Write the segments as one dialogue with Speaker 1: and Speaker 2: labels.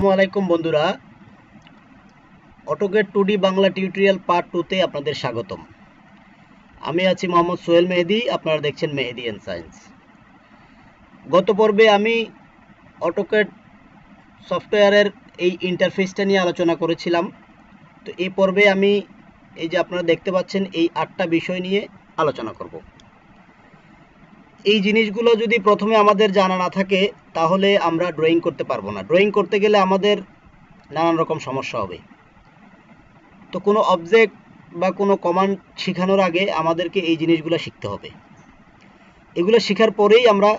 Speaker 1: আসসালামু আলাইকুম বন্ধুরা AutoCAD two D Bangla tutorial part টুতে আপনাদের স্বাগতম আমি আছি মোহাম্মদ সোহেল মেহেদি আপনারা দেখছেন মেহেদি অ্যান্ড সায়েন্স গত পর্বে আমি অটোকেট সফটওয়্যারের এই ইন্টারফেসটা নিয়ে আলোচনা করেছিলাম তো এই পর্বে আমি এই যে আপনারা দেখতে পাচ্ছেন এই আটটা বিষয় নিয়ে আলোচনা করব এই জিনিসগুলো যদি প্রথমে আমাদের জানা না থাকে তাহলে আমরা ড্রয়িং করতে পারবো না ড্রয়িং করতে গেলে আমাদের নানান রকম সমস্যা হবে তো কোনো অবজেক্ট বা কোনো কমান্ড শেখানোর আগে আমাদেরকে এই জিনিসগুলো শিখতে হবে এগুলো শেখার পরেই আমরা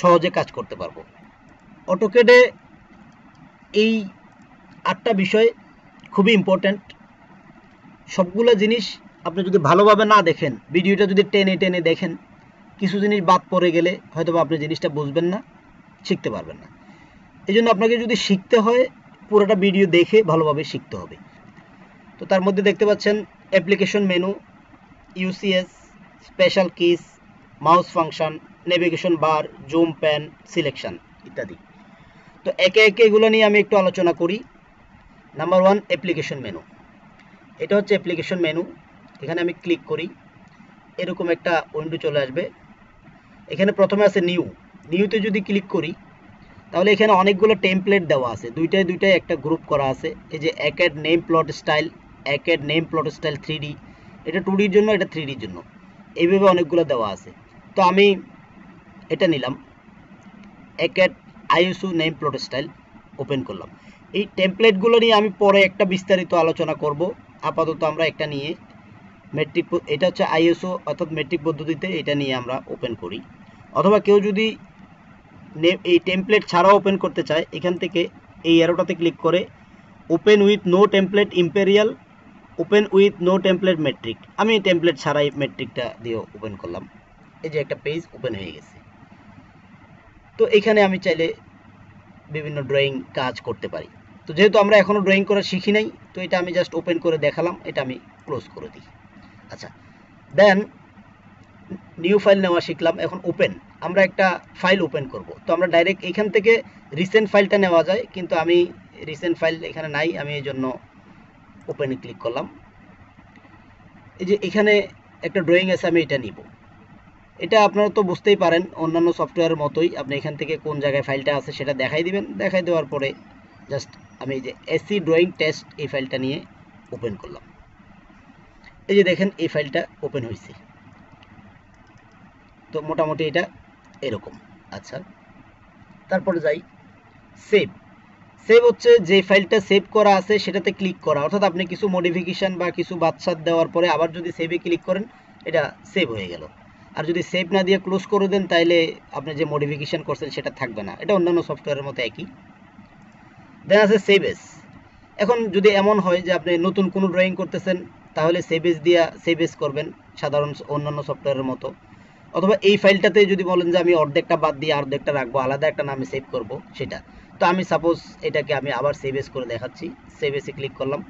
Speaker 1: সহজে কাজ করতে পারবো অটোকেডে এই আটটা বিষয় খুবই ইম্পর্ট্যান্ট সবগুলো জিনিস আপনি যদি ভালোভাবে না দেখেন ভিডিওটা যদি টেনে টেনে দেখেন কিছু জিনিস বাদ পড়ে গেলে হয়তো আপনি জিনিসটা বুঝবেন না শিখতে পারবেন না এই জন্য আপনাকে যদি শিখতে হয় পুরোটা ভিডিও দেখে ভালোভাবে শিখতে হবে তো তার মধ্যে দেখতে পাচ্ছেন application menu UCS special keys mouse function navigation bar zoom pan selection ইত্যাদি তো একে একে এগুলো নিয়ে আমি একটু আলোচনা করি নাম্বার ওয়ান অ্যাপ্লিকেশন মেনু এটা হচ্ছে অ্যাপ্লিকেশন মেনু এখানে আমি ক্লিক করি এরকম একটা উইন্ডো চলে আসবে এখানে প্রথমে আছে নিউ নিউতে যদি ক্লিক করি তাহলে এখানে অনেকগুলো টেমপ্লেট দেওয়া আছে দুইটায় দুইটায় একটা গ্রুপ করা আছে এই যে acad name plot style acad name plot style three এটা টু ডির জন্য এটা থ্রি ডির জন্য এইভাবে অনেকগুলো দেওয়া আছে তো আমি এটা নিলাম acad ISO name plot style open করলাম এই টেমপ্লেটগুলো নিয়ে আমি পরে একটা বিস্তারিত আলোচনা করব আপাতত আমরা একটা নিয়ে মেট্রিক এটা হচ্ছে আইএসও অর্থাৎ মেট্রিক পদ্ধতিতে এটা নিয়ে আমরা ওপেন করি অথবা কেউ যদি এই টেমপ্লেট ছাড়াও ওপেন করতে চায় এখান থেকে এই অ্যারোটাতে ক্লিক করে open with no template imperial open with no template metric আমি টেমপ্লেট ছাড়াই মেট্রিকটা দিয়ে ওপেন করলাম এই যে একটা পেজ ওপেন হয়ে গেছে তো এখানে আমি চাইলে বিভিন্ন ড্রয়িং কাজ করতে পারি তো যেহেতু আমরা এখনও ড্রয়িং করা শিখি নাই তো এটা আমি জাস্ট ওপেন করে দেখালাম এটা আমি ক্লোজ করে দিই আচ্ছা দেন নিউ ফাইল নেওয়া শিখলাম এখন ওপেন আমরা একটা ফাইল ওপেন করব তো আমরা ডাইরেক্ট এখান থেকে রিসেন্ট ফাইলটা নেওয়া যায় কিন্তু আমি রিসেন্ট ফাইল এখানে নাই আমি এই জন্য ওপেনে ক্লিক করলাম এই যে এখানে একটা ড্রয়িং আছে আমি এটা নিব এটা আপনারা তো বুঝতেই পারেন অন্যান্য সফটওয়্যারের মতোই আপনি এখান থেকে কোন জায়গায় ফাইলটা আছে সেটা দেখাই দিবেন দেখাই দেওয়ার পরে জাস্ট আমি এই যে এসি ড্রয়িং টেস্ট এই ফাইলটা নিয়ে ওপেন করলাম এই যে দেখেন এই ফাইলটা ওপেন হয়েছে তো মোটামুটি এটা এরকম আচ্ছা তারপরে যাই সেভ সেভ হচ্ছে যে ফাইলটা সেভ করা আছে সেটাতে ক্লিক করা অর্থাৎ আপনি কিছু মডিফিকেশান বা কিছু বাচ্চার দেওয়ার পরে আবার যদি সেভে ক্লিক করেন এটা সেভ হয়ে গেল আর যদি সেভ না দিয়ে ক্লোজ করে দেন তাহলে আপনি যে মডিফিকেশান করছেন সেটা থাকবে না এটা অন্যান্য সফটওয়্যারের মতো একই দেন আছে সেভ এখন যদি এমন হয় যে আপনি নতুন কোনো ড্রয়িং করতেছেন তাহলে সেভ দিয়া সেভ করবেন সাধারণ অন্যান্য সফটওয়্যারের মতো অথবা এই ফাইলটাতে যদি বলেন যে আমি অর্ধেকটা বাদ দিয়ে অর্ধেকটা রাখবো আলাদা একটা নামে সেভ করব সেটা তো আমি সাপোজ এটাকে আমি আবার সেভ এস করে দেখাচ্ছি সেভ এসে ক্লিক করলাম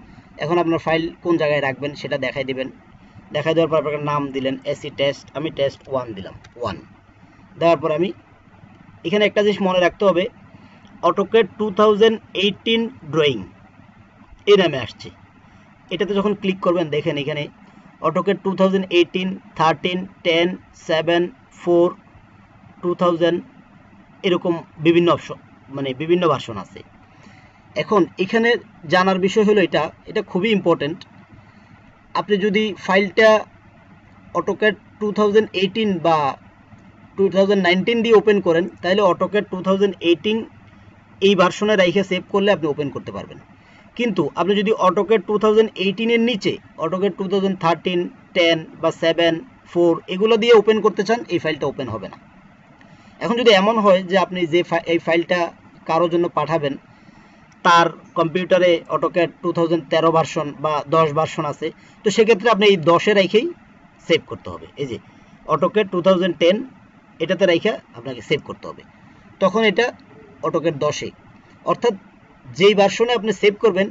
Speaker 1: এখন আপনার ফাইল কোন জায়গায় রাখবেন সেটা দেখাই দিবেন দেখাই দেওয়ার পর আপনার নাম দিলেন এসি টেস্ট আমি টেস্ট ওয়ান দিলাম ওয়ান দেওয়ার পর আমি এখানে একটা জিনিস মনে রাখতে হবে অটোকেট টু থাউজেন্ড ড্রয়িং এই নামে আসছে এটাতে যখন ক্লিক করবেন দেখেন এখানে AutoCAD two thousand eighteen thirteen ten seven four two thousand এরকম বিভিন্ন অপশন মানে বিভিন্ন ভার্সন আছে এখন এখানে জানার বিষয় হলো এটা এটা খুবই ইম্পর্টেন্ট আপনি যদি ফাইলটা অটোক্যাট টু থাউজেন্ড বা টু থাউজেন্ড দিয়ে ওপেন করেন তাহলে অটোক্যাট টু থাউজেন্ড এই ভার্সনে রাইখে সেভ করলে আপনি ওপেন করতে পারবেন কিন্তু আপনি যদি অটোকে টু থাউজেন্ড নিচে AutoCAD two thousand thirteen ten বা সেভেন ফোর এগুলো দিয়ে ওপেন করতে চান এই ফাইলটা ওপেন হবে না এখন যদি এমন হয় যে আপনি যে এই ফাইলটা কারোর জন্য পাঠাবেন তার কম্পিউটারে অটোকে টু থাউজেন্ড তেরো ভার্সন বা দশ ভার্সন আছে তো সেক্ষেত্রে আপনি এই দশে রেখেই সেভ করতে হবে এই যে অটোকে টু টেন এটাতে রেখে আপনাকে সেভ করতে হবে তখন এটা অটোকে দশে অর্থাৎ যেই ভার্সনে আপনি সেভ করবেন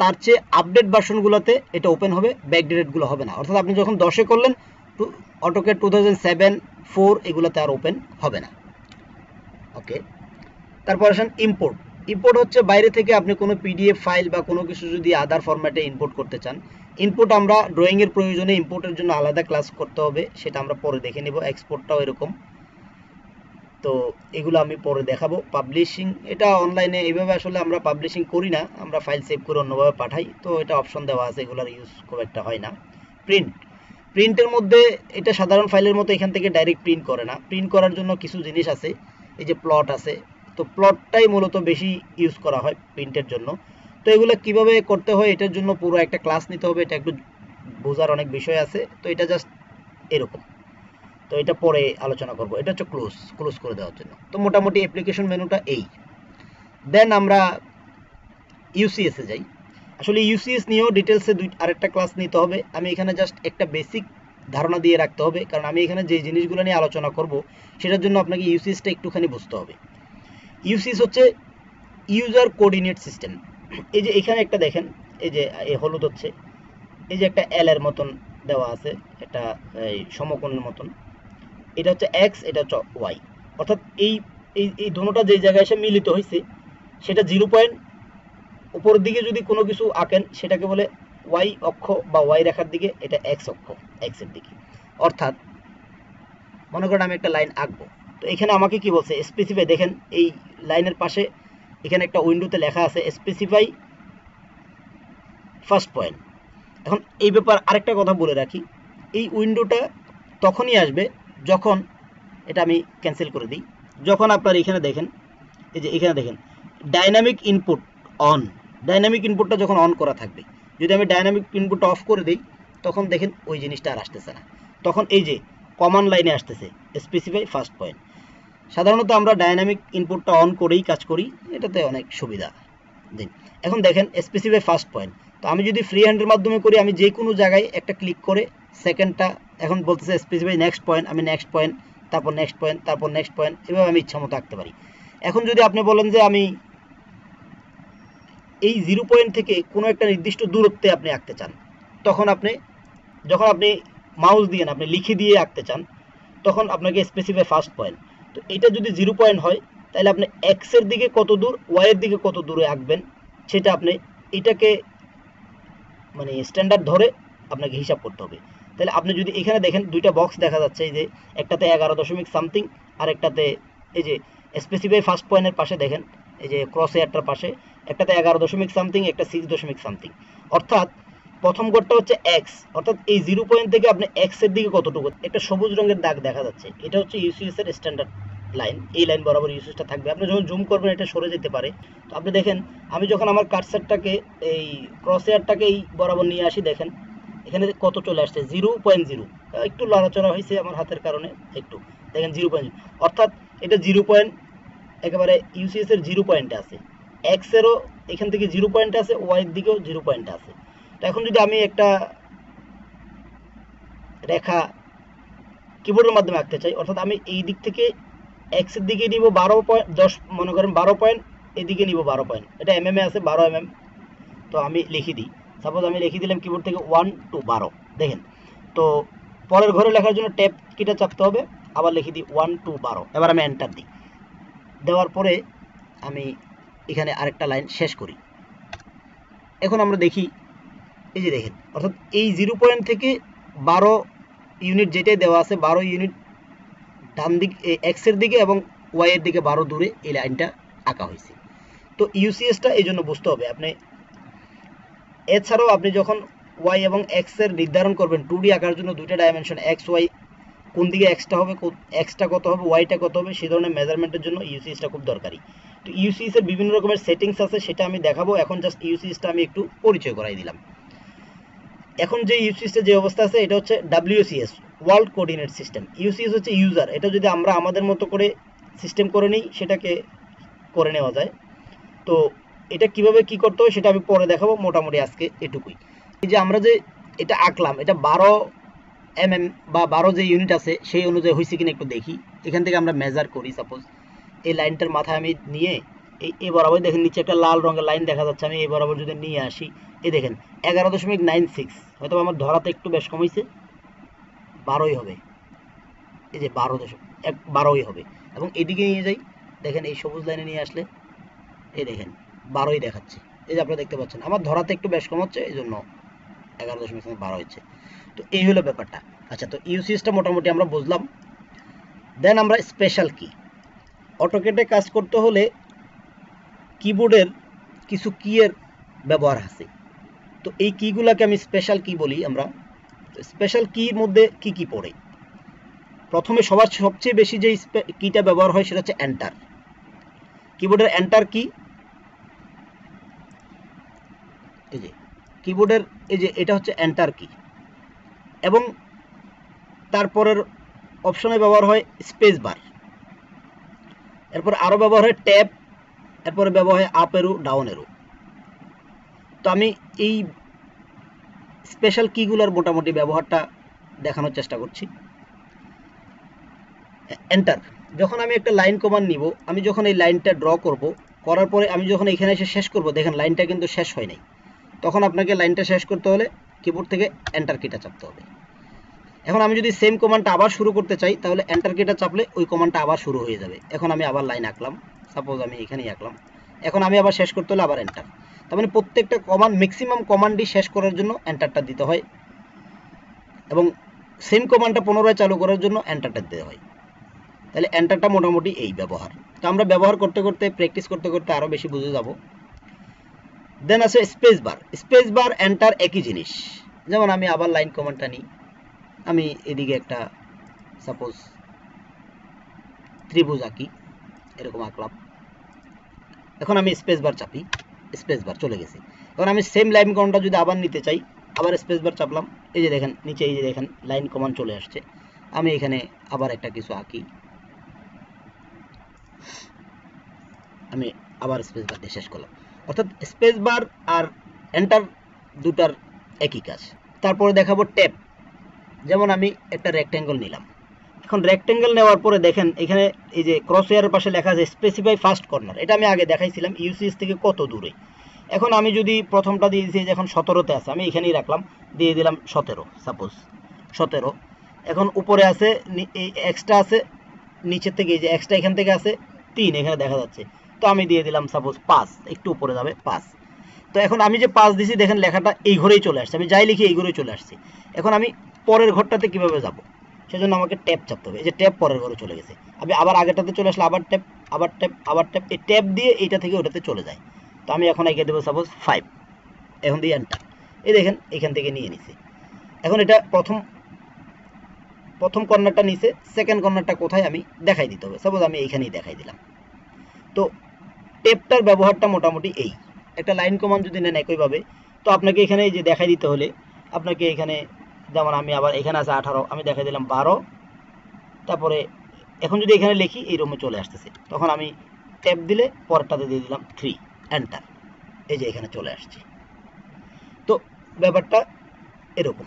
Speaker 1: তার চেয়ে আপডেট ভার্সনগুলোতে এটা ওপেন হবে ব্যাকডেটগুলো হবে না অর্থাৎ আপনি যখন দশে করলেন two AutoCAD two thousand seven four এগুলোতে আর ওপেন হবে না ওকে তারপর আসেন ইম্পোর্ট ইম্পোর্ট হচ্ছে বাইরে থেকে আপনি কোনো পিডিএফ ফাইল বা কোনো কিছু যদি আদার ফরম্যাটে ইম্পোর্ট করতে চান ইনপুট আমরা ড্রয়িংয়ের প্রয়োজনে ইম্পোর্টের জন্য আলাদা ক্লাস করতে হবে সেটা আমরা পরে দেখে নেব এক্সপোর্টটাও এরকম তো এগুলো আমি পরে দেখাবো পাবলিশিং এটা অনলাইনে এইভাবে আসলে আমরা পাবলিশিং করি না আমরা ফাইল সেভ করে অন্যভাবে পাঠাই তো এটা অপশন দেওয়া আছে এগুলোর ইউজ খুব একটা হয় না প্রিন্ট প্রিন্টের মধ্যে এটা সাধারণ ফাইলের মতো এখান থেকে ডাইরেক্ট প্রিন্ট করে না প্রিন্ট করার জন্য কিছু জিনিস আছে এই যে প্লট আছে তো প্লটটাই মূলত বেশি ইউজ করা হয় প্রিন্টের জন্য তো এগুলো কিভাবে করতে হয় এটার জন্য পুরো একটা ক্লাস নিতে হবে এটা একটু বোঝার অনেক বিষয় আছে তো এটা জাস্ট এরকম তো এটা পরে আলোচনা করব এটা হচ্ছে ক্লোজ ক্লোজ করে দেওয়ার জন্য তো মোটামুটি অ্যাপ্লিকেশন মেনুটা এই দেন আমরা ইউসিএসে যাই আসলে ইউসিএস নিয়েও ডিটেলসে দুই আরেকটা ক্লাস নিতে হবে আমি এখানে জাস্ট একটা বেসিক ধারণা দিয়ে রাখতে হবে কারণ আমি এখানে যে জিনিসগুলো নিয়ে আলোচনা করব সেটার জন্য আপনাকে ইউসিএসটা একটুখানি বুঝতে হবে ইউসিএস হচ্ছে ইউজার কোঅর্ডিনেট সিস্টেম এই যে এখানে একটা দেখেন এই যে এই হলুদ হচ্ছে এই যে একটা এল এর মতন দেওয়া আছে একটা সমকোণের মতন এটা হচ্ছে এক্স এটা হচ্ছে ওয়াই অর্থাৎ এই এই ধনুটা যে জায়গায় এসে মিলিত হয়েছে সেটা জিরো পয়েন্ট উপরের দিকে যদি কোনো কিছু আঁকেন সেটাকে বলে ওয়াই অক্ষ বা ওয়াই রেখার দিকে এটা এক্স অক্ষ এক্সের দিকে অর্থাৎ মনে করেন আমি একটা লাইন আঁকবো তো এখানে আমাকে কি বলছে স্পেসিফাই দেখেন এই লাইনের পাশে এখানে একটা উইন্ডোতে লেখা আছে স্পেসিফাই ফার্স্ট পয়েন্ট এখন এই ব্যাপার আরেকটা কথা বলে রাখি এই উইন্ডোটা তখনই আসবে যখন এটা আমি ক্যান্সেল করে দিই যখন আপনার এখানে দেখেন এই যে এখানে দেখেন ডাইনামিক ইনপুট অন ডাইনামিক ইনপুটটা যখন অন করা থাকবে যদি আমি ডাইনামিক ইনপুট অফ করে দিই তখন দেখেন ওই জিনিসটা আর আসতেছে না তখন এই যে কমান লাইনে আসতেছে স্পেসিফাই ফার্স্ট পয়েন্ট সাধারণত আমরা ডাইনামিক ইনপুটটা অন করেই কাজ করি এটাতে অনেক সুবিধা দিন এখন দেখেন স্পেসিফাই ফার্স্ট পয়েন্ট তো আমি যদি ফ্রি হ্যান্ডের মাধ্যমে করি আমি যে কোনো জায়গায় একটা ক্লিক করে সেকেন্ডটা এখন বলতেছে স্পেস বাই নেক্সট পয়েন্ট আমি নেক্সট পয়েন্ট তারপর নেক্সট পয়েন্ট তারপর নেক্সট পয়েন্ট এভাবে আমি ইচ্ছা মতো আঁকতে পারি এখন যদি আপনি বলেন যে আমি এই জিরো পয়েন্ট থেকে কোনো একটা নির্দিষ্ট দূরত্বে আপনি আঁকতে চান তখন আপনি যখন আপনি মাউস দিয়ে আপনি লিখে দিয়ে আঁকতে চান তখন আপনাকে স্পেসিফাই ফার্স্ট পয়েন্ট তো এটা যদি জিরো পয়েন্ট হয় তাহলে আপনি এক্সের দিকে কত দূর ওয়াইয়ের দিকে কত দূরে আঁকবেন সেটা আপনি এটাকে মানে স্ট্যান্ডার্ড ধরে আপনাকে হিসাব করতে হবে তাহলে আপনি যদি এখানে দেখেন দুইটা বক্স দেখা যাচ্ছে এই যে একটাতে এগারো দশমিক সামথিং আর একটাতে এই যে স্পেসিফাই ফার্স্ট পয়েন্টের পাশে দেখেন এই যে ক্রস এয়ারটার পাশে একটাতে এগারো দশমিক সামথিং একটা সিক্স দশমিক সামথিং অর্থাৎ প্রথম গড়টা হচ্ছে এক্স অর্থাৎ এই জিরো পয়েন্ট থেকে আপনি এক্স এর দিকে কতটুকু একটা সবুজ রঙের দাগ দেখা যাচ্ছে এটা হচ্ছে ইউসিএস এর স্ট্যান্ডার্ড লাইন এই লাইন বরাবর ইউসিএসটা থাকবে আপনি যখন জুম করবেন এটা সরে যেতে পারে তো আপনি দেখেন আমি যখন আমার কাটসারটাকে এই ক্রস এয়ারটাকে এই বরাবর নিয়ে আসি দেখেন এখানে কত চলে আসছে জিরো পয়েন্ট জিরো একটু লড়াচড়া হয়েছে আমার হাতের কারণে একটু দেখেন জিরো পয়েন্ট অর্থাৎ এটা জিরো পয়েন্ট একেবারে ইউসিএস এর জিরো পয়েন্টে আছে এক্সেরও এখান থেকে জিরো পয়েন্ট আছে ওয়াইয়ের দিকেও জিরো পয়েন্ট আছে তো এখন যদি আমি একটা রেখা কিবোর্ডের মাধ্যমে আঁকতে চাই অর্থাৎ আমি এই দিক থেকে এক্সের দিকে নিব বারো পয়েন্ট দশ মনে করেন বারো পয়েন্ট এদিকে নিব বারো পয়েন্ট এটা এম এম এ আছে বারো এম এম তো আমি লিখে দিই সাপোজ আমি লিখে দিলাম কিবোর্ড থেকে ওয়ান টু বারো দেখেন তো পরের ঘরে লেখার জন্য ট্যাপ কিটা চাপতে হবে আবার লিখে দিই ওয়ান টু বারো এবার আমি এন্টার দিই দেওয়ার পরে আমি এখানে আরেকটা লাইন শেষ করি এখন আমরা দেখি এই যে দেখেন অর্থাৎ এই জিরো পয়েন্ট থেকে বারো ইউনিট যেটাই দেওয়া আছে বারো ইউনিট ডান দিক এক্সের দিকে এবং ওয়াইয়ের দিকে বারো দূরে এই লাইনটা আঁকা হয়েছে তো ইউসিএসটা এই জন্য বুঝতে হবে আপনি এছাড়াও আপনি যখন ওয়াই এবং এক্স এর নির্ধারণ করবেন টু ডি আঁকার জন্য দুইটা ডাইমেনশন এক্স ওয়াই কোন দিকে এক্সটা হবে এক্সটা কত হবে ওয়াইটা কত হবে সেই ধরনের মেজারমেন্টের জন্য ইউসিএসটা খুব দরকারি তো ইউসিএসের বিভিন্ন রকমের সেটিংস আছে সেটা আমি দেখাবো এখন জাস্ট ইউসিএসটা আমি একটু পরিচয় করাই দিলাম এখন যে ইউসিএসটা যে অবস্থা আছে এটা হচ্ছে WCS world coordinate system UCS হচ্ছে ইউজার এটা যদি আমরা আমাদের মতো করে সিস্টেম করে নিই সেটাকে করে নেওয়া যায় তো এটা কিভাবে কি করতে হবে সেটা আমি পরে দেখাবো মোটামুটি আজকে এটুকুই এই যে আমরা যে এটা আঁকলাম এটা বারো এম mm এম বা বারো যে ইউনিট আছে সেই অনুযায়ী হয়েছে কিনা একটু দেখি এখান থেকে আমরা মেজার করি সাপোজ এই লাইনটার মাথায় আমি নিয়ে এই এ বরাবর দেখেন নিচে একটা লাল রঙের লাইন দেখা যাচ্ছে আমি এই বরাবর যদি নিয়ে আসি এই দেখেন এগারো দশমিক নাইন সিক্স হয়তো আমার ধরাতে একটু বেশ কমেছে বারোই হবে এই যে বারো দশম এক বারোই হবে এবং এদিকে নিয়ে যাই দেখেন এই সবুজ লাইনে নিয়ে আসলে এই দেখেন বারোই দেখাচ্ছে এই যে আপনারা দেখতে পাচ্ছেন আমার ধরাতে একটু বেশ কম হচ্ছে এই জন্য এগারো দশমিক বারো হচ্ছে তো এই হলো ব্যাপারটা আচ্ছা তো ইউসিএসটা মোটামুটি আমরা বুঝলাম দেন আমরা স্পেশাল কি অটোকেটে কাজ করতে হলে কিবোর্ডের কিছু কিয়ের ব্যবহার আছে তো এই কিগুলাকে আমি স্পেশাল কি বলি আমরা স্পেশাল কির মধ্যে কি কি পড়ে প্রথমে সবার সবচেয়ে বেশি যে কিটা ব্যবহার হয় সেটা হচ্ছে এন্টার কিবোর্ডের এন্টার কি এই যে কিবোর্ডের এই যে এটা হচ্ছে এন্টার কি এবং তারপরের অপশনে ব্যবহার হয় স্পেস বার এরপর আরও ব্যবহার হয় ট্যাব এরপরে ব্যবহার হয় আপ এরো ডাউন এরো তো আমি এই স্পেশাল কিগুলোর মোটামুটি ব্যবহারটা দেখানোর চেষ্টা করছি এন্টার যখন আমি একটা লাইন কমান্ড নিব আমি যখন এই লাইনটা ড্র করব করার পরে আমি যখন এখানে এসে শেষ করব দেখেন লাইনটা কিন্তু শেষ হয় নাই তখন আপনাকে লাইনটা শেষ করতে হলে কিবোর্ড থেকে এন্টার কিটা চাপতে হবে এখন আমি যদি সেম কমান্ডটা আবার শুরু করতে চাই তাহলে এন্টার কিটা চাপলে ওই কমান্ডটা আবার শুরু হয়ে যাবে এখন আমি আবার লাইন আঁকলাম সাপোজ আমি এখানেই আঁকলাম এখন আমি আবার শেষ করতে হলে আবার এন্টার তার মানে প্রত্যেকটা কমান্ড ম্যাক্সিমাম কমান্ডই শেষ করার জন্য এন্টারটা দিতে হয় এবং সেম কমান্ডটা পুনরায় চালু করার জন্য এন্টারটা দিতে হয় তাহলে এন্টারটা মোটামুটি এই ব্যবহার তো আমরা ব্যবহার করতে করতে প্র্যাকটিস করতে করতে আরও বেশি বুঝে যাব দেন আছে space bar space bar enter একই জিনিস যেমন আমি আবার লাইন কমেন্টটা নিই আমি এদিকে একটা সাপোজ ত্রিভুজ আঁকি এরকম আঁকলাম এখন আমি স্পেস বার চাপি স্পেস বার চলে গেছে এখন আমি সেম লাইন কমান্ডটা যদি আবার নিতে চাই আবার স্পেস বার চাপলাম এই যে দেখেন নিচে এই যে দেখেন লাইন কমান্ড চলে আসছে আমি এখানে আবার একটা কিছু আঁকি আমি আবার স্পেস বার শেষ করলাম অর্থাৎ স্পেস বার আর এন্টার দুটার একই কাজ তারপরে দেখাবো ট্যাপ যেমন আমি একটা রেক্ট্যাঙ্গল নিলাম এখন রেক্ট্যাঙ্গেল নেওয়ার পরে দেখেন এখানে এই যে ক্রসওয়ারের পাশে লেখা আছে স্পেসিফাই ফার্স্ট কর্নার এটা আমি আগে দেখাইছিলাম ইউসিএস থেকে কত দূরে এখন আমি যদি প্রথমটা দিয়ে দিয়েছি এখন সতেরোতে আছে আমি এখানেই রাখলাম দিয়ে দিলাম সতেরো সাপোজ সতেরো এখন উপরে আছে এক্সট্রা আছে নিচের থেকে এই যে এক্সট্রা এখান থেকে আছে তিন এখানে দেখা যাচ্ছে তো আমি দিয়ে দিলাম সাপোজ পাঁচ একটু উপরে যাবে পাঁচ তো এখন আমি যে পাঁচ দিছি দেখেন লেখাটা এই ঘরেই চলে আসছে আমি যাই লিখি এই ঘরেই চলে আসছি এখন আমি পরের ঘরটাতে কিভাবে যাব সেজন্য আমাকে ট্যাপ চাপতে হবে এই যে ট্যাপ পরের ঘরে চলে গেছে আমি আবার আগেটাতে চলে আসলে আবার ট্যাপ আবার ট্যাপ আবার ট্যাপ এই ট্যাপ দিয়ে এইটা থেকে ওটাতে চলে যায় তো আমি এখন এগিয়ে দেবো সাপোজ ফাইভ এখন দিয়ে অ্যান্টার এই দেখেন এখান থেকে নিয়ে নিছে এখন এটা প্রথম প্রথম কর্নারটা নিছে সেকেন্ড কর্নারটা কোথায় আমি দেখাই দিতে হবে সাপোজ আমি এইখানেই দেখাই দিলাম তো টেপটার ব্যবহারটা মোটামুটি এই একটা লাইন কমান যদি নেন একইভাবে তো আপনাকে এখানে যে দেখাই দিতে হলে আপনাকে এখানে যেমন আমি আবার এখানে আছে আঠারো আমি দেখাই দিলাম বারো তারপরে এখন যদি এখানে লিখি এই রুমে চলে আসতেছে তখন আমি ট্যাপ দিলে পরেরটাতে দিয়ে দিলাম থ্রি এন্টার এই যে এখানে চলে আসছে তো ব্যাপারটা এরকম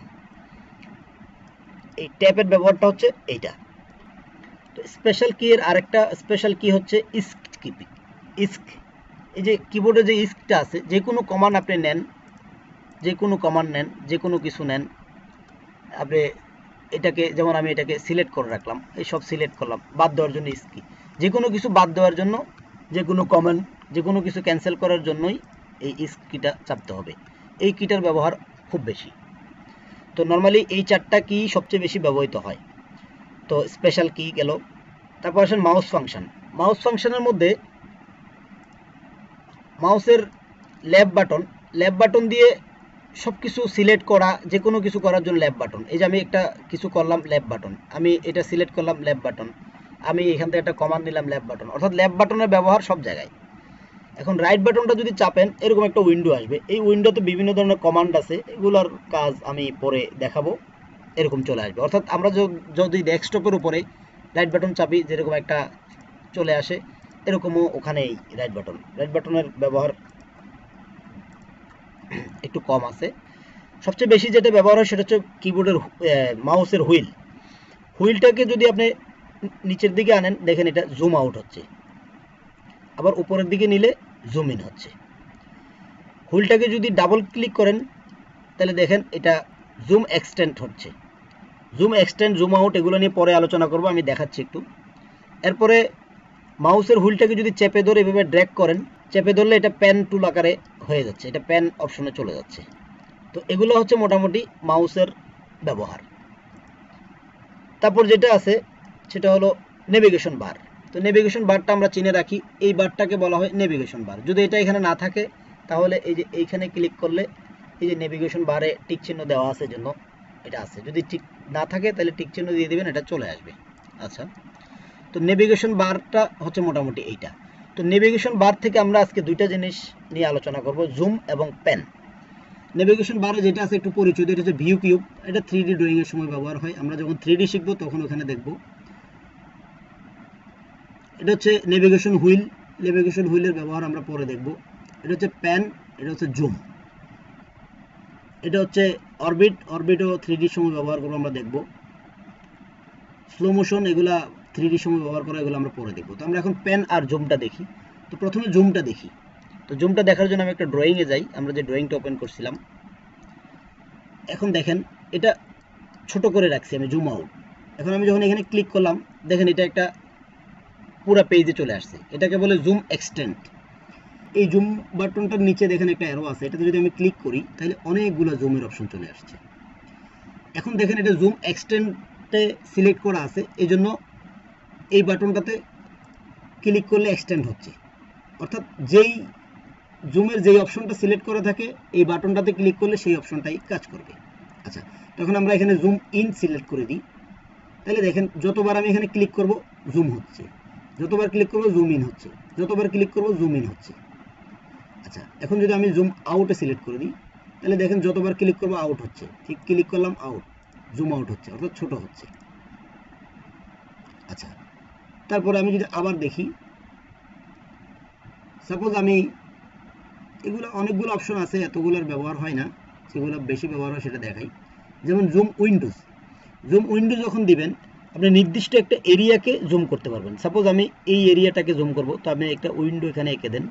Speaker 1: এই ট্যাপের ব্যবহারটা হচ্ছে এইটা তো স্পেশাল কি এর আরেকটা স্পেশাল কি হচ্ছে স্কিপিং ইস্ক এই যে কিবোর্ডে যে ইস্কটা আছে যে কোনো কমান আপনি নেন যে কোনো কমান্ড নেন যে কোনো কিছু নেন আপনি এটাকে যেমন আমি এটাকে সিলেক্ট করে রাখলাম এই সব সিলেক্ট করলাম বাদ দেওয়ার জন্য ইস্কি যে কোনো কিছু বাদ দেওয়ার জন্য যে কোনো কমান যে কোনো কিছু ক্যান্সেল করার জন্যই এই ইস্কিটা চাপতে হবে এই কিটার ব্যবহার খুব বেশি তো নর্মালি এই চারটা কি সবচেয়ে বেশি ব্যবহৃত হয় তো স্পেশাল কি গেল তারপর আসেন মাউস ফাংশন মাউস ফাংশনের মধ্যে মাউসের ল্যাব বাটন ল্যাব বাটন দিয়ে সব কিছু সিলেক্ট করা যে কোনো কিছু করার জন্য ল্যাব বাটন এই যে আমি একটা কিছু করলাম ল্যাব বাটন আমি এটা সিলেক্ট করলাম ল্যাব বাটন আমি এখান থেকে একটা কমান নিলাম ল্যাব বাটন অর্থাৎ ল্যাব বাটনের ব্যবহার সব জায়গায় এখন রাইট বাটনটা যদি চাপেন এরকম একটা উইন্ডো আসবে এই উইন্ডোতে বিভিন্ন ধরনের কমান্ড আছে এগুলোর কাজ আমি পরে দেখাবো এরকম চলে আসবে অর্থাৎ আমরা যদি ডেস্কটপের উপরে রাইট বাটন চাপি যেরকম একটা চলে আসে এরকমও ওখানে এই রাইট বাটন রাইট বাটনের ব্যবহার একটু কম আছে সবচেয়ে বেশি যেটা ব্যবহার হয় সেটা হচ্ছে কিবোর্ডের মাউসের হুইল হুইলটাকে যদি আপনি নিচের দিকে আনেন দেখেন এটা জুম আউট হচ্ছে আবার উপরের দিকে নিলে জুম ইন হচ্ছে হুইলটাকে যদি ডাবল ক্লিক করেন তাহলে দেখেন এটা জুম এক্সটেন্ড হচ্ছে জুম এক্সটেন্ড জুম আউট এগুলো নিয়ে পরে আলোচনা করব আমি দেখাচ্ছি একটু এরপরে মাউসের হুইলটাকে যদি চেপে ধরে এভাবে ড্র্যাগ করেন চেপে ধরলে এটা প্যান টুল আকারে হয়ে যাচ্ছে এটা প্যান অপশনে চলে যাচ্ছে তো এগুলো হচ্ছে মোটামুটি মাউসের ব্যবহার তারপর যেটা আছে সেটা হলো নেভিগেশন বার তো নেভিগেশন বারটা আমরা চিনে রাখি এই বারটাকে বলা হয় নেভিগেশন বার যদি এটা এখানে না থাকে তাহলে এই যে এইখানে ক্লিক করলে এই যে নেভিগেশন বারে টিক চিহ্ন দেওয়া আছে জন্য এটা আছে যদি ঠিক না থাকে তাহলে টিক চিহ্ন দিয়ে দেবেন এটা চলে আসবে আচ্ছা তো নেভিগেশন বারটা হচ্ছে মোটামুটি এইটা তো নেভিগেশন বার থেকে আমরা আজকে দুইটা জিনিস নিয়ে আলোচনা করব জুম এবং প্যান নেভিগেশন বারে যেটা আছে একটু পরিচিত এটা হচ্ছে ভিউ কিউব এটা থ্রি ডি ড্রয়িংয়ের সময় ব্যবহার হয় আমরা যখন থ্রি ডি শিখবো তখন ওখানে দেখব এটা হচ্ছে নেভিগেশন হুইল নেভিগেশন হুইলের ব্যবহার আমরা পরে দেখব এটা হচ্ছে প্যান এটা হচ্ছে জুম এটা হচ্ছে অরবিট অরবিটও থ্রি ডির সময় ব্যবহার করবো আমরা দেখব স্লো মোশন এগুলা থ্রি ডি সময় ব্যবহার করা এগুলো আমরা পরে দেখবো তো আমরা এখন পেন আর জুমটা দেখি তো প্রথমে জুমটা দেখি তো জুমটা দেখার জন্য আমি একটা ড্রয়িংয়ে যাই আমরা যে ড্রয়িংটা ওপেন করছিলাম এখন দেখেন এটা ছোট করে রাখছি আমি জুম আউট এখন আমি যখন এখানে ক্লিক করলাম দেখেন এটা একটা পুরা পেজে চলে আসছে এটাকে বলে জুম এক্সটেন্ট এই জুম বাটনটার নিচে দেখেন একটা অ্যারো আছে এটাতে যদি আমি ক্লিক করি তাহলে অনেকগুলো জুমের অপশন চলে আসছে এখন দেখেন এটা জুম এক্সটেন্টে সিলেক্ট করা আছে এই জন্য এই বাটনটাতে ক্লিক করলে এক্সটেন্ড হচ্ছে অর্থাৎ যেই জুমের যেই অপশনটা সিলেক্ট করে থাকে এই বাটনটাতে ক্লিক করলে সেই অপশনটাই কাজ করবে আচ্ছা তখন আমরা এখানে জুম ইন সিলেক্ট করে দিই তাহলে দেখেন যতবার আমি এখানে ক্লিক করব জুম হচ্ছে যতবার ক্লিক করব জুম ইন হচ্ছে যতবার ক্লিক করব জুম ইন হচ্ছে আচ্ছা এখন যদি আমি জুম আউটে সিলেক্ট করে দিই তাহলে দেখেন যতবার ক্লিক করব আউট হচ্ছে ঠিক ক্লিক করলাম আউট জুম আউট হচ্ছে অর্থাৎ ছোট হচ্ছে আচ্ছা তারপরে আমি যদি আবার দেখি সাপোজ আমি এগুলো অনেকগুলো অপশন আছে এতগুলোর ব্যবহার হয় না সেগুলো বেশি ব্যবহার হয় সেটা দেখাই যেমন জুম উইন্ডোজ জুম উইন্ডো যখন দিবেন আপনি নির্দিষ্ট একটা এরিয়াকে জুম করতে পারবেন সাপোজ আমি এই এরিয়াটাকে জুম করব তো আপনি একটা উইন্ডো এখানে এঁকে দেন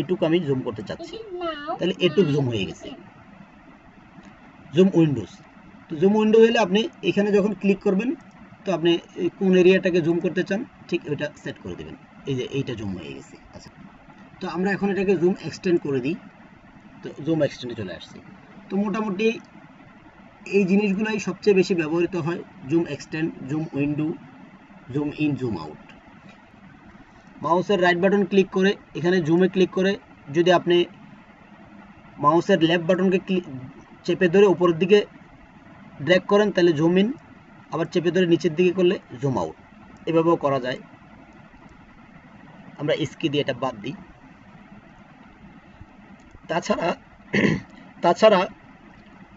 Speaker 1: এটুকু আমি জুম করতে চাচ্ছি তাহলে এটুক জুম হয়ে গেছে জুম উইন্ডোজ তো জুম উইন্ডো হলে আপনি এখানে যখন ক্লিক করবেন তো আপনি কোন এরিয়াটাকে জুম করতে চান ঠিক ওইটা সেট করে দেবেন এই যে এইটা জুম হয়ে গেছে আচ্ছা তো আমরা এখন এটাকে জুম এক্সটেন্ড করে দিই তো জুম এক্সটেন্ডে চলে আসছি তো মোটামুটি এই জিনিসগুলোই সবচেয়ে বেশি ব্যবহৃত হয় zoom extend zoom window zoom in zoom out মাউসের রাইট বাটন ক্লিক করে এখানে জুমে ক্লিক করে যদি আপনি মাউসের লেফট বাটনকে ক্লিক চেপে ধরে উপরের দিকে ড্র্যাগ করেন তাহলে জুম ইন আবার চেপে ধরে নিচের দিকে করলে জুম আউট এভাবেও করা যায় আমরা স্কি দিয়ে এটা বাদ দিই তাছাড়া তাছাড়া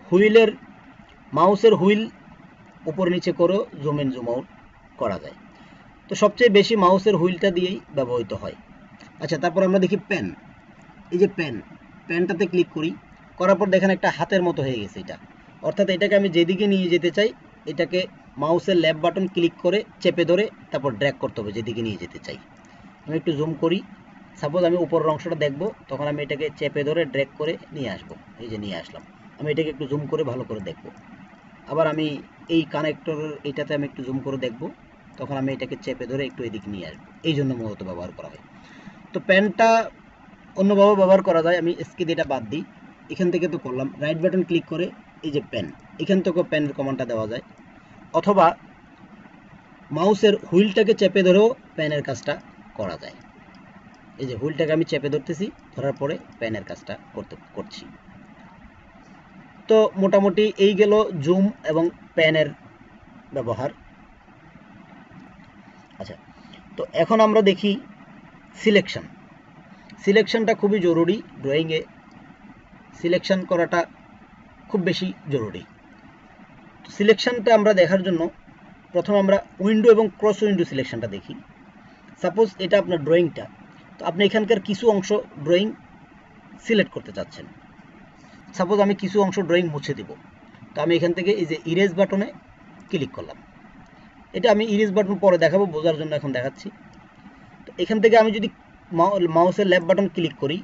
Speaker 1: হুইলের মাউসের হুইল উপর নিচে করেও জুম ইন জুম আউট করা যায় তো সবচেয়ে বেশি মাউসের হুইলটা দিয়েই ব্যবহৃত হয় আচ্ছা তারপর আমরা দেখি পেন এই যে পেন পেনটাতে ক্লিক করি করার পর দেখেন একটা হাতের মতো হয়ে গেছে এটা অর্থাৎ এটাকে আমি যেদিকে নিয়ে যেতে চাই এটাকে মাউসের ল্যাপ বাটন ক্লিক করে চেপে ধরে তারপর ড্র্যাক করতে হবে যেদিকে নিয়ে যেতে চাই আমি একটু জুম করি সাপোজ আমি উপরের অংশটা দেখব তখন আমি এটাকে চেপে ধরে ড্র্যাক করে নিয়ে আসব এই যে নিয়ে আসলাম আমি এটাকে একটু জুম করে ভালো করে দেখব আবার আমি এই কানেক্টর এটাতে আমি একটু জুম করে দেখব তখন আমি এটাকে চেপে ধরে একটু এদিকে নিয়ে আসবো এই জন্য মূলত ব্যবহার করা হয় তো প্যানটা অন্যভাবে ব্যবহার করা যায় আমি স্কি এটা বাদ দিই এখান থেকে তো করলাম রাইট বাটন ক্লিক করে এই যে প্যান এখান থেকেও প্যানের কমানটা দেওয়া যায় অথবা মাউসের হুইলটাকে চেপে ধরেও প্যানের কাজটা করা যায় এই যে হুইলটাকে আমি চেপে ধরতেছি ধরার পরে প্যানের কাজটা করতে করছি তো মোটামুটি এই গেল জুম এবং প্যানের ব্যবহার আচ্ছা তো এখন আমরা দেখি সিলেকশন সিলেকশনটা খুবই জরুরি ড্রয়িংয়ে সিলেকশন করাটা খুব বেশি জরুরি সিলেকশানটা আমরা দেখার জন্য প্রথম আমরা উইন্ডো এবং ক্রস উইন্ডো সিলেকশানটা দেখি সাপোজ এটা আপনার ড্রয়িংটা তো আপনি এখানকার কিছু অংশ ড্রয়িং সিলেক্ট করতে চাচ্ছেন সাপোজ আমি কিছু অংশ ড্রয়িং মুছে দেব তো আমি এখান থেকে এই যে ইরেজ বাটনে ক্লিক করলাম এটা আমি ইরেজ বাটন পরে দেখাবো বোঝার জন্য এখন দেখাচ্ছি তো এখান থেকে আমি যদি মাউসের ল্যাপ বাটন ক্লিক করি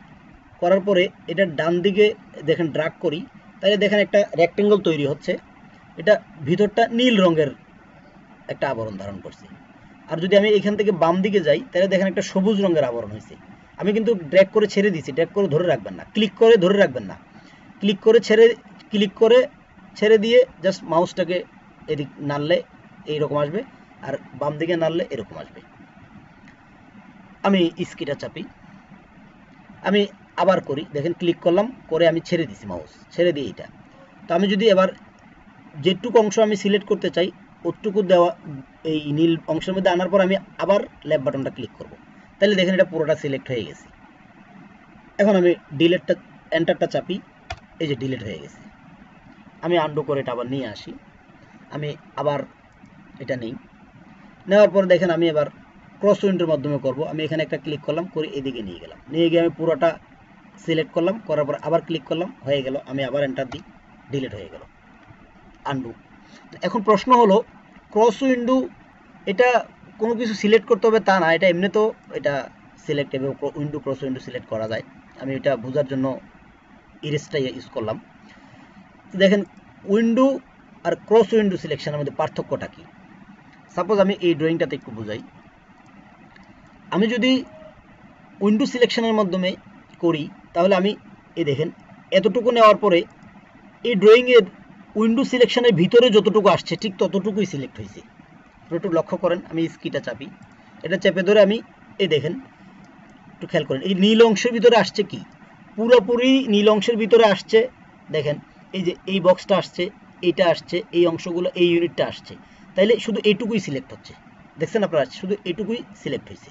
Speaker 1: করার পরে এটা ডান দিকে দেখেন ড্রাগ করি তাহলে দেখেন একটা রেক্টেঙ্গল তৈরি হচ্ছে এটা ভিতরটা নীল রঙের একটা আবরণ ধারণ করছে আর যদি আমি এখান থেকে বাম দিকে যাই তাহলে দেখেন একটা সবুজ রঙের আবরণ হয়েছে আমি কিন্তু ড্র্যাক করে ছেড়ে দিছি ড্র্যাক করে ধরে রাখবেন না ক্লিক করে ধরে রাখবেন না ক্লিক করে ছেড়ে ক্লিক করে ছেড়ে দিয়ে জাস্ট মাউসটাকে এদিক নাড়লে এইরকম আসবে আর বাম দিকে নাড়লে এরকম আসবে আমি স্কিটা চাপি আমি আবার করি দেখেন ক্লিক করলাম করে আমি ছেড়ে দিছি মাউস ছেড়ে দিই এটা তো আমি যদি এবার যেটুকু অংশ আমি সিলেক্ট করতে চাই ওটুকু দেওয়া এই নীল অংশের মধ্যে আনার পর আমি আবার ল্যাব বাটনটা ক্লিক করব তাহলে দেখেন এটা পুরোটা সিলেক্ট হয়ে গেছে এখন আমি ডিলেটটা এন্টারটা চাপি এই যে ডিলেট হয়ে গেছে আমি আন্ডু করে এটা আবার নিয়ে আসি আমি আবার এটা নেই নেওয়ার পর দেখেন আমি এবার ক্রস উইন্ডোর মাধ্যমে করব আমি এখানে একটা ক্লিক করলাম করে এদিকে নিয়ে গেলাম নিয়ে গিয়ে আমি পুরোটা সিলেক্ট করলাম করার পর আবার ক্লিক করলাম হয়ে গেল আমি আবার এন্টার দিই ডিলেট হয়ে গেল আনডু এখন প্রশ্ন হলো ক্রস উইন্ডো এটা কোনো কিছু সিলেক্ট করতে হবে তা না এটা এমনিতেও এটা সিলেক্ট এবং উইন্ডো ক্রস উইন্ডো সিলেক্ট করা যায় আমি এটা বোঝার জন্য ইরেসটা ইউজ করলাম দেখেন উইন্ডো আর ক্রস উইন্ডো সিলেকশনের মধ্যে পার্থক্যটা কি সাপোজ আমি এই ড্রয়িংটাতে একটু বোঝাই আমি যদি উইন্ডো সিলেকশনের মাধ্যমে করি তাহলে আমি এ দেখেন এতটুকু নেওয়ার পরে এই ড্রয়িংয়ের উইন্ডো সিলেকশনের ভিতরে যতটুকু আসছে ঠিক ততটুকুই সিলেক্ট হয়েছে একটু লক্ষ্য করেন আমি স্কিটা চাপি এটা চেপে ধরে আমি এই দেখেন একটু খেয়াল করেন এই নীল অংশের ভিতরে আসছে কি পুরোপুরি নীল অংশের ভিতরে আসছে দেখেন এই যে এই বক্সটা আসছে এইটা আসছে এই অংশগুলো এই ইউনিটটা আসছে তাইলে শুধু এইটুকুই সিলেক্ট হচ্ছে দেখছেন আপনারা শুধু এটুকুই সিলেক্ট হয়েছে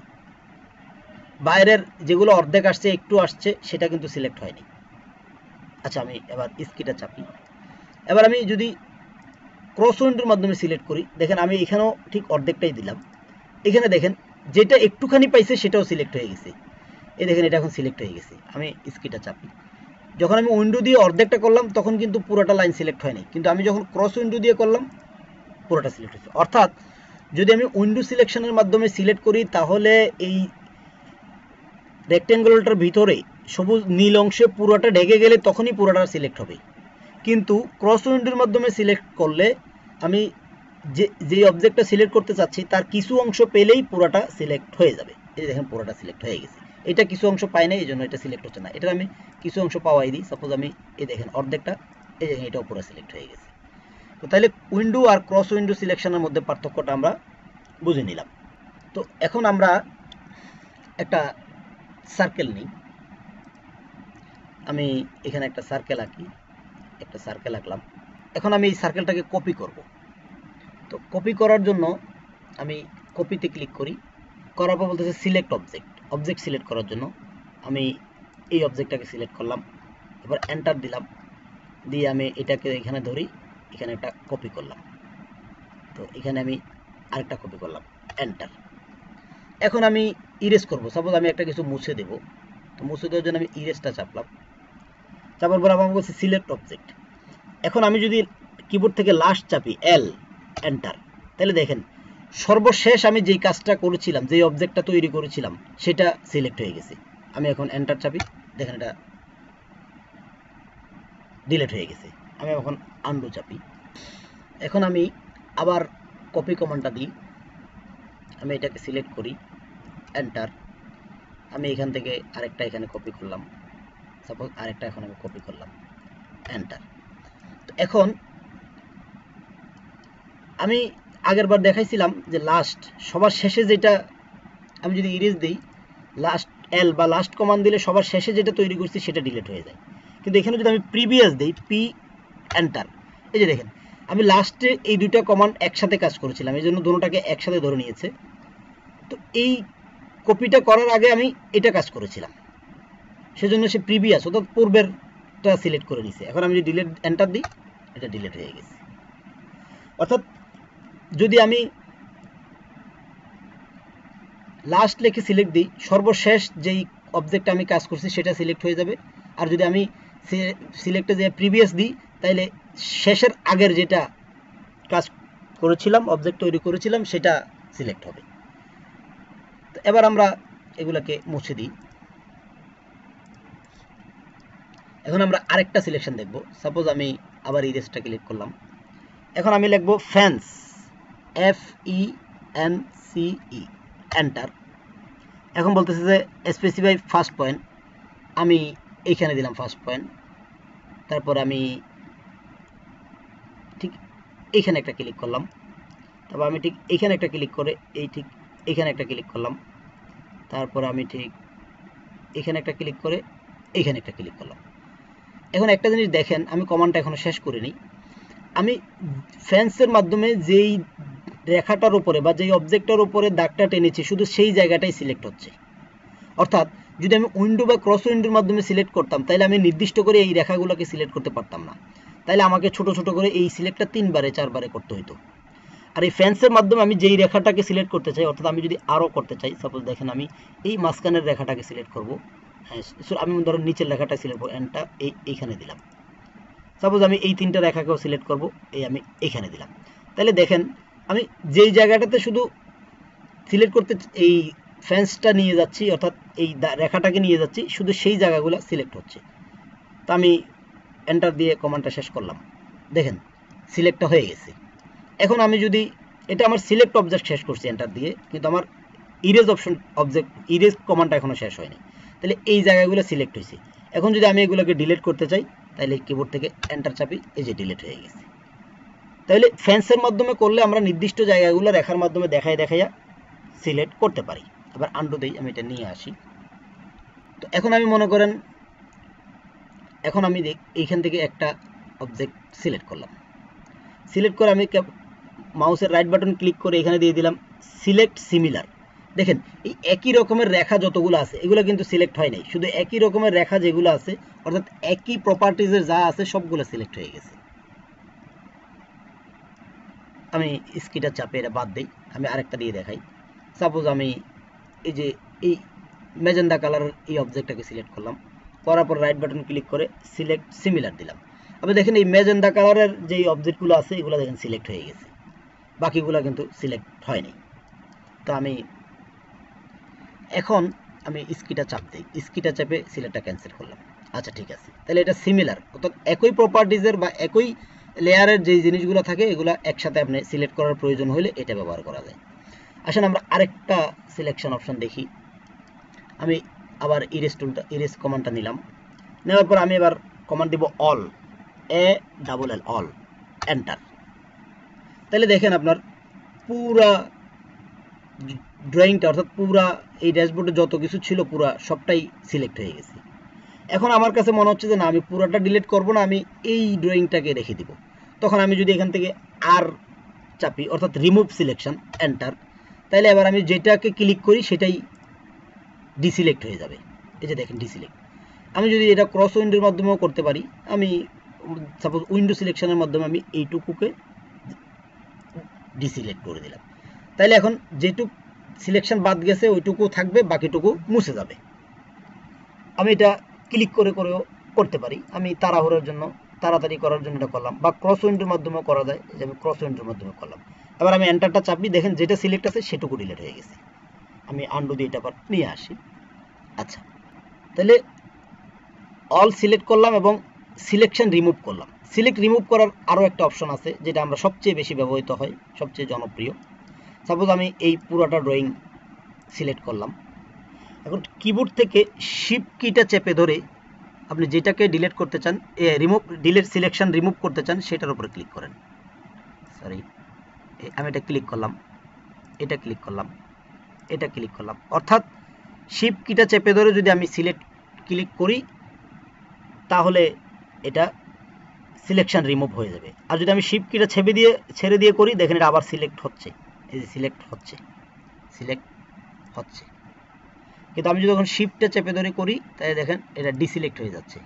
Speaker 1: বাইরের যেগুলো অর্ধেক আসছে একটু আসছে সেটা কিন্তু সিলেক্ট হয়নি আচ্ছা আমি এবার স্কিটা চাপি এবার আমি যদি ক্রস উইন্ডোর মাধ্যমে সিলেক্ট করি দেখেন আমি এখানেও ঠিক অর্ধেকটাই দিলাম এখানে দেখেন যেটা একটুখানি পাইছে সেটাও সিলেক্ট হয়ে গেছে এই দেখেন এটা এখন সিলেক্ট হয়ে গেছে আমি স্কিটা চাপি যখন আমি উইন্ডো দিয়ে অর্ধেকটা করলাম তখন কিন্তু পুরোটা লাইন সিলেক্ট হয়নি কিন্তু আমি যখন ক্রস উইন্ডো দিয়ে করলাম পুরোটা সিলেক্ট হয়েছে অর্থাৎ যদি আমি উইন্ডো সিলেকশনের মাধ্যমে সিলেক্ট করি তাহলে এই রেক্টেঙ্গুলারটার ভিতরে সবুজ নীল অংশে পুরোটা ঢেকে গেলে তখনই পুরোটা সিলেক্ট হবে কিন্তু ক্রস উইন্ডোর মাধ্যমে সিলেক্ট করলে আমি যে যেই অবজেক্টটা সিলেক্ট করতে চাচ্ছি তার কিছু অংশ পেলেই পুরাটা সিলেক্ট হয়ে যাবে এই দেখেন পুরাটা সিলেক্ট হয়ে গেছে এটা কিছু অংশ পাই না এই জন্য এটা সিলেক্ট হচ্ছে না এটা আমি কিছু অংশ পাওয়াই দিই সাপোজ আমি এই দেখেন অর্ধেকটা এই দেখেন এটাও পুরো সিলেক্ট হয়ে গেছে তো তাহলে উইন্ডো আর ক্রস উইন্ডো সিলেকশনের মধ্যে পার্থক্যটা আমরা বুঝে নিলাম তো এখন আমরা একটা সার্কেল নিই আমি এখানে একটা সার্কেল আঁকি একটা সার্কেল আঁকলাম এখন আমি এই সার্কেলটাকে কপি করব তো কপি করার জন্য আমি কপিতে ক্লিক করি করার পর বলতেছে সিলেক্ট অবজেক্ট অবজেক্ট সিলেক্ট করার জন্য আমি এই অবজেক্টটাকে সিলেক্ট করলাম এবার এন্টার দিলাম দিয়ে আমি এটাকে এখানে ধরি এখানে একটা কপি করলাম তো এখানে আমি আরেকটা কপি করলাম এন্টার এখন আমি ইরেজ করব সাপোজ আমি একটা কিছু মুছে দেব তো মুছে দেওয়ার জন্য আমি ইরেজটা চাপলাম চাপার পর আমার বলছে সিলেক্ট অবজেক্ট এখন আমি যদি কিবোর্ড থেকে লাস্ট চাপি এল এন্টার তাহলে দেখেন সর্বশেষ আমি যেই কাজটা করেছিলাম যেই অবজেক্টটা তৈরি করেছিলাম সেটা সিলেক্ট হয়ে গেছে আমি এখন এন্টার চাপি দেখেন এটা ডিলেট হয়ে গেছে আমি এখন আন্ডু চাপি এখন আমি আবার কপি কমানটা দিই আমি এটাকে সিলেক্ট করি এন্টার আমি এখান থেকে আরেকটা এখানে কপি করলাম সাপোজ আরেকটা এখন আমি কপি করলাম এন্টার তো এখন আমি আগের বার দেখাইছিলাম যে লাস্ট সবার শেষে যেটা আমি যদি ইরেজ দিই লাস্ট এল বা লাস্ট কমান্ড দিলে সবার শেষে যেটা তৈরি করছি সেটা ডিলেট হয়ে যায় কিন্তু এখানে যদি আমি প্রিভিয়াস দিই পি এন্টার এই যে দেখেন আমি লাস্টে এই দুইটা কমান্ড একসাথে কাজ করেছিলাম এই জন্য দুটোটাকে একসাথে ধরে নিয়েছে তো এই কপিটা করার আগে আমি এটা কাজ করেছিলাম সেজন্য সে প্রিভিয়াস অর্থাৎ পূর্বেরটা সিলেক্ট করে নিছে এখন আমি যদি ডিলেট এন্টার দিই এটা ডিলেট হয়ে গেছে অর্থাৎ যদি আমি লাস্ট লেখে সিলেক্ট দিই সর্বশেষ যেই অবজেক্ট আমি কাজ করছি সেটা সিলেক্ট হয়ে যাবে আর যদি আমি সিলেক্টে যে প্রিভিয়াস দিই তাহলে শেষের আগের যেটা কাজ করেছিলাম অবজেক্ট তৈরি করেছিলাম সেটা সিলেক্ট হবে এবার আমরা এগুলাকে মুছে দিই এখন আমরা আরেকটা সিলেকশন দেখব সাপোজ আমি আবার ইরেসটা ক্লিক করলাম এখন আমি লিখব fence F E N C E enter এখন বলতেছে যে স্পেসিফাই ফার্স্ট পয়েন্ট আমি এইখানে দিলাম ফার্স্ট পয়েন্ট তারপর আমি ঠিক এইখানে একটা ক্লিক করলাম তারপর আমি ঠিক এইখানে একটা ক্লিক করে এই ঠিক এইখানে একটা ক্লিক করলাম তারপর আমি ঠিক এখানে একটা ক্লিক করে এইখানে একটা ক্লিক করলাম এখন একটা জিনিস দেখেন আমি কমান্ডটা এখনো শেষ করিনি আমি ফ্যান্সের মাধ্যমে যেই রেখাটার উপরে বা যেই অবজেক্টটার উপরে দাগটা টেনেছি শুধু সেই জায়গাটাই সিলেক্ট হচ্ছে অর্থাৎ যদি আমি উইন্ডো বা ক্রস উইন্ডোর মাধ্যমে সিলেক্ট করতাম তাহলে আমি নির্দিষ্ট করে এই রেখাগুলোকে সিলেক্ট করতে পারতাম না তাহলে আমাকে ছোট ছোট করে এই সিলেক্টটা তিনবারে চারবারে করতে হতো আর এই ফ্যান্সের মাধ্যমে আমি যেই রেখাটাকে সিলেক্ট করতে চাই অর্থাৎ আমি যদি আরও করতে চাই সাপোজ দেখেন আমি এই মাঝখানের রেখাটাকে সিলেক্ট করব হ্যাঁ, আমি ধরো নিচের লেখাটা সিলেক্ট করবো এনটা এই এইখানে দিলাম সাপোজ আমি এই তিনটা রেখাকেও সিলেক্ট করব এই আমি এইখানে দিলাম তাহলে দেখেন আমি যেই জায়গাটাতে শুধু সিলেক্ট করতে এই ফ্যান্সটা নিয়ে যাচ্ছি অর্থাৎ এই রেখাটাকে নিয়ে যাচ্ছি শুধু সেই জায়গাগুলো সিলেক্ট হচ্ছে তা আমি এন্টার দিয়ে কমান্ডটা শেষ করলাম দেখেন সিলেক্টটা হয়ে গেছে এখন আমি যদি এটা আমার সিলেক্ট অবজেক্ট শেষ করছি এন্টার দিয়ে কিন্তু আমার ইরেজ অপশন অবজেক্ট ইরেজ কমান্ডটা এখনও শেষ হয়নি তাহলে এই জায়গাগুলো সিলেক্ট হয়েছে এখন যদি আমি এগুলোকে ডিলিট করতে চাই তাহলে কিবোর্ড থেকে এন্টার চাপি এই যে ডিলিট হয়ে গেছে তাহলে ফ্যান্সের মাধ্যমে করলে আমরা নির্দিষ্ট জায়গাগুলো রেখার মাধ্যমে দেখায় দেখাইয়া সিলেক্ট করতে পারি আবার আন্ডু দিই আমি এটা নিয়ে আসি তো এখন আমি মনে করেন এখন আমি দেখ এইখান থেকে একটা অবজেক্ট সিলেক্ট করলাম সিলেক্ট করে আমি মাউসের রাইট বাটন ক্লিক করে এখানে দিয়ে দিলাম সিলেক্ট সিমিলার দেখেন এই একই রকমের রেখা যতগুলো আছে এগুলো কিন্তু সিলেক্ট হয় নাই শুধু একই রকমের রেখা যেগুলো আছে অর্থাৎ একই প্রপার্টিজের যা আছে সবগুলো সিলেক্ট হয়ে গেছে আমি স্কিটা চাপে এটা বাদ দিই আমি আরেকটা দিয়ে দেখাই সাপোজ আমি এই যে এই মেজেন্দা কালারের এই অবজেক্টটাকে সিলেক্ট করলাম করার পর রাইট বাটন ক্লিক করে সিলেক্ট সিমিলার দিলাম আপনি দেখেন এই মেজেন্দা কালারের যে অবজেক্টগুলো আছে এগুলো দেখেন সিলেক্ট হয়ে গেছে বাকিগুলো কিন্তু সিলেক্ট হয়নি তো আমি এখন আমি স্কিটা চাপ দিই স্কিটা চাপে সিলেটটা ক্যান্সেল করলাম আচ্ছা ঠিক আছে তাহলে এটা সিমিলার অর্থাৎ একই প্রপার্টিজের বা একই লেয়ারের যে জিনিসগুলো থাকে এগুলো একসাথে আপনি সিলেক্ট করার প্রয়োজন হলে এটা ব্যবহার করা যায় আসলে আমরা আরেকটা সিলেকশন অপশন দেখি আমি আবার ইরেস টুলটা ইরেস কমান্ডটা নিলাম নেওয়ার পর আমি এবার কমান্ড দিব all A double L all enter তাহলে দেখেন আপনার পুরা ড্রয়িংটা অর্থাৎ পুরা এই ড্যাশবোর্ডে যত কিছু ছিল পুরা সবটাই সিলেক্ট হয়ে গেছে এখন আমার কাছে মনে হচ্ছে যে না আমি পুরাটা ডিলিট করব না আমি এই ড্রয়িংটাকে রেখে দিব তখন আমি যদি এখান থেকে আর চাপি অর্থাৎ রিমুভ সিলেকশন এন্টার তাহলে এবার আমি যেটাকে ক্লিক করি সেটাই ডিসিলেক্ট হয়ে যাবে এই যে দেখেন ডিসিলেক্ট আমি যদি এটা ক্রস উইন্ডোর মাধ্যমেও করতে পারি আমি সাপোজ উইন্ডো সিলেকশনের মাধ্যমে আমি এইটুকুকে ডিসিলেক্ট করে দিলাম তাহলে এখন যেটুক সিলেকশন বাদ গেছে ওইটুকু থাকবে বাকিটুকু মুছে যাবে আমি এটা ক্লিক করে করেও করতে পারি আমি তাড়াহুড়ার জন্য তাড়াতাড়ি করার জন্য এটা করলাম বা ক্রস উইন্ডোর মাধ্যমে করা যায় যে আমি ক্রস উইন্ডোর মাধ্যমে করলাম এবার আমি এন্টারটা চাপি দেখেন যেটা সিলেক্ট আছে সেটুকু ডিলেট হয়ে গেছে আমি আন্ডু দিয়ে এটা আবার নিয়ে আসি আচ্ছা তাহলে অল সিলেক্ট করলাম এবং সিলেকশন রিমুভ করলাম সিলেক্ট রিমুভ করার আরও একটা অপশন আছে যেটা আমরা সবচেয়ে বেশি ব্যবহৃত হয় সবচেয়ে জনপ্রিয় সাপোজ আমি এই পুরোটা ড্রয়িং সিলেক্ট করলাম এখন কিবোর্ড থেকে শিপ কিটা চেপে ধরে আপনি যেটাকে ডিলেট করতে চান এ রিমুভ ডিলেট সিলেকশন রিমুভ করতে চান সেটার উপরে ক্লিক করেন সরি আমি এটা ক্লিক করলাম এটা ক্লিক করলাম এটা ক্লিক করলাম অর্থাৎ শিপ কিটা চেপে ধরে যদি আমি সিলেক্ট ক্লিক করি তাহলে এটা সিলেকশন রিমুভ হয়ে যাবে আর যদি আমি শিপ কিটা ছেপে দিয়ে ছেড়ে দিয়ে করি দেখেন এটা আবার সিলেক্ট হচ্ছে এই যে সিলেক্ট হচ্ছে সিলেক্ট হচ্ছে কিন্তু আমি যদি এখন শিফটে চেপে ধরে করি তাহলে দেখেন এটা ডিসিলেক্ট হয়ে যাচ্ছে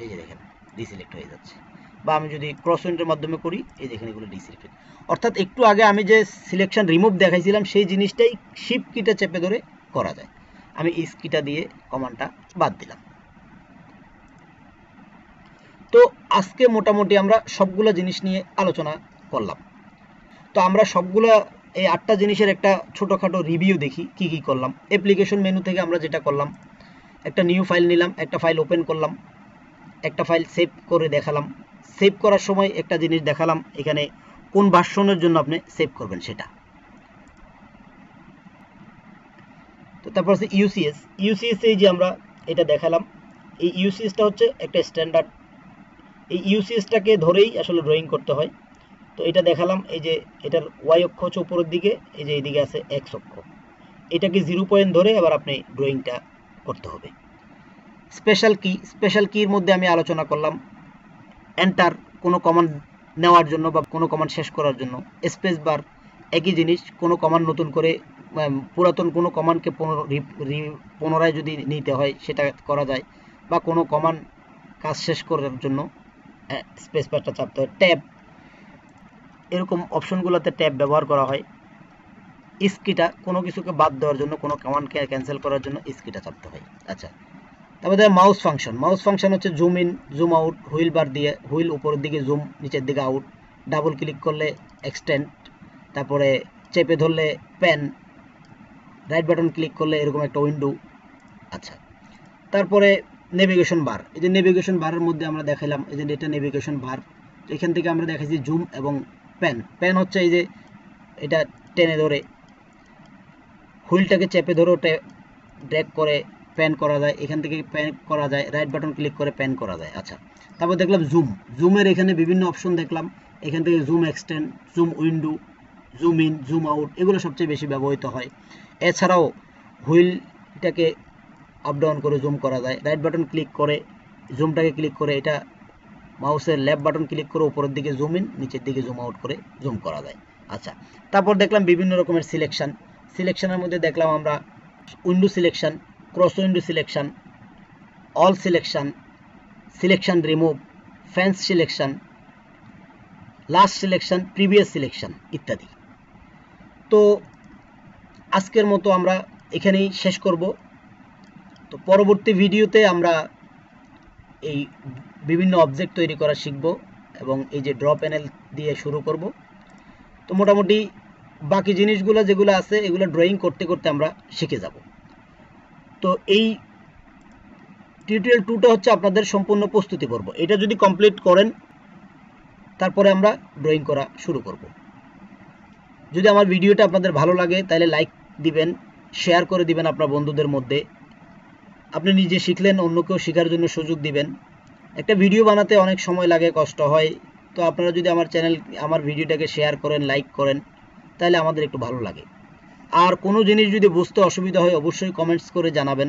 Speaker 1: এই যে দেখেন ডিসিলেক্ট হয়ে যাচ্ছে বা আমি যদি ক্রস উইন্ডের মাধ্যমে করি এই দেখেন এগুলো ডিসিলেক্ট অর্থাৎ একটু আগে আমি যে সিলেকশন রিমুভ দেখাইছিলাম সেই জিনিসটাই শিফট কিটে চেপে ধরে করা যায় আমি ইস কিটা দিয়ে কমান্ডটা বাদ দিলাম তো আজকে মোটামুটি আমরা সবগুলো জিনিস নিয়ে আলোচনা করলাম তো আমরা সবগুলা এই আটটা জিনিসের একটা ছোটোখাটো রিভিউ দেখি কি কি করলাম অ্যাপ্লিকেশন মেনু থেকে আমরা যেটা করলাম একটা নিউ ফাইল নিলাম একটা ফাইল ওপেন করলাম একটা ফাইল সেভ করে দেখালাম সেভ করার সময় একটা জিনিস দেখালাম এখানে কোন ভাষণের জন্য আপনি সেভ করবেন সেটা তো তারপর হচ্ছে ইউসিএস ইউসিএসে যে আমরা এটা দেখালাম এই ইউসিএসটা হচ্ছে একটা স্ট্যান্ডার্ড এই ইউসিএসটাকে ধরেই আসলে ড্রয়িং করতে হয় তো এটা দেখালাম এই যে এটার ওয়াই অক্ষ হচ্ছে উপরের দিকে এই যে এইদিকে আছে এক্স অক্ষ এটাকে জিরো পয়েন্ট ধরে এবার আপনি ড্রয়িংটা করতে হবে স্পেশাল কি স্পেশাল কির মধ্যে আমি আলোচনা করলাম এন্টার কোনো কমান্ড নেওয়ার জন্য বা কোনো কমান্ড শেষ করার জন্য স্পেস বার একই জিনিস কোনো কমান্ড নতুন করে পুরাতন কোনো কমান্ডকে পুনরায় যদি নিতে হয় সেটা করা যায় বা কোনো কমান্ড কাজ শেষ করার জন্য স্পেস বারটা চাপতে হয় ট্যাব এরকম অপশনগুলোতে ট্যাব ব্যবহার করা হয় স্কিটা কোনো কিছুকে বাদ দেওয়ার জন্য কোনো কমান্ডকে ক্যান্সেল করার জন্য স্কিটা চাপতে হয় আচ্ছা তারপরে দেখা মাউস ফাংশন মাউস ফাংশন হচ্ছে zoom in zoom out wheel bar দিয়ে হুইল উপরের দিকে জুম নিচের দিকে আউট ডাবল ক্লিক করলে এক্সটেন্ড তারপরে চেপে ধরলে প্যান রাইট বাটন ক্লিক করলে এরকম একটা উইন্ডো আচ্ছা তারপরে নেভিগেশন বার এই যে নেভিগেশন বারের মধ্যে আমরা দেখালাম এই যে এটা নেভিগেশন বার এখান থেকে আমরা দেখাচ্ছি জুম এবং প্যান প্যান হচ্ছে এই যে এটা টেনে ধরে হুইলটাকে চেপে ধরেও ড্র্যাগ করে প্যান করা যায় এখান থেকে প্যান করা যায় রাইট বাটন ক্লিক করে প্যান করা যায় আচ্ছা তারপর দেখলাম জুম জুমের এখানে বিভিন্ন অপশন দেখলাম এখান থেকে zoom extend zoom window zoom in zoom out এগুলো সবচেয়ে বেশি ব্যবহৃত হয় এছাড়াও হুইলটাকে আপ ডাউন করে জুম করা যায় রাইট বাটন ক্লিক করে জুমটাকে ক্লিক করে এটা মাউসের লেফট বাটন ক্লিক করে উপরের দিকে জুম ইন নিচের দিকে জুম আউট করে জুম করা যায় আচ্ছা তারপর দেখলাম বিভিন্ন রকমের সিলেকশান সিলেকশানের মধ্যে দেখলাম আমরা window selection cross window selection all selection selection remove fence selection last selection previous selection ইত্যাদি তো আজকের মতো আমরা এখানেই শেষ করব তো পরবর্তী ভিডিওতে আমরা এই বিভিন্ন অবজেক্ট তৈরি করা শিখব এবং এই যে ড্র প্যানেল দিয়ে শুরু করব তো মোটামুটি বাকি জিনিসগুলো যেগুলো আছে এগুলো ড্রয়িং করতে করতে আমরা শিখে যাব তো এই টিউটোরিয়াল টুটা হচ্ছে আপনাদের সম্পূর্ণ প্রস্তুতি পর্ব এটা যদি কমপ্লিট করেন তারপরে আমরা ড্রয়িং করা শুরু করব যদি আমার ভিডিওটা আপনাদের ভালো লাগে তাহলে লাইক দিবেন শেয়ার করে দিবেন আপনার বন্ধুদের মধ্যে আপনি নিজে শিখলেন অন্যকেও শেখার জন্য সুযোগ দিবেন একটা ভিডিও বানাতে অনেক সময় লাগে কষ্ট হয় তো আপনারা যদি আমার চ্যানেল আমার ভিডিওটাকে শেয়ার করেন লাইক করেন তাহলে আমাদের একটু ভালো লাগে আর কোনো জিনিস যদি বুঝতে অসুবিধা হয় অবশ্যই কমেন্টস করে জানাবেন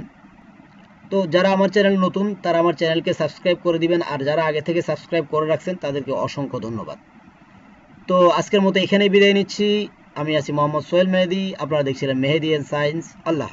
Speaker 1: তো যারা আমার চ্যানেল নতুন তারা আমার চ্যানেলকে সাবস্ক্রাইব করে দিবেন আর যারা আগে থেকে সাবস্ক্রাইব করে রাখছেন তাদেরকে অসংখ্য ধন্যবাদ তো আজকের মতো এখানেই বিদায় নিচ্ছি আমি আছি মোহাম্মদ সোহেল মেহেদি আপনারা দেখছিলেন মেহেদি অ্যান্ড সায়েন্স আল্লাহ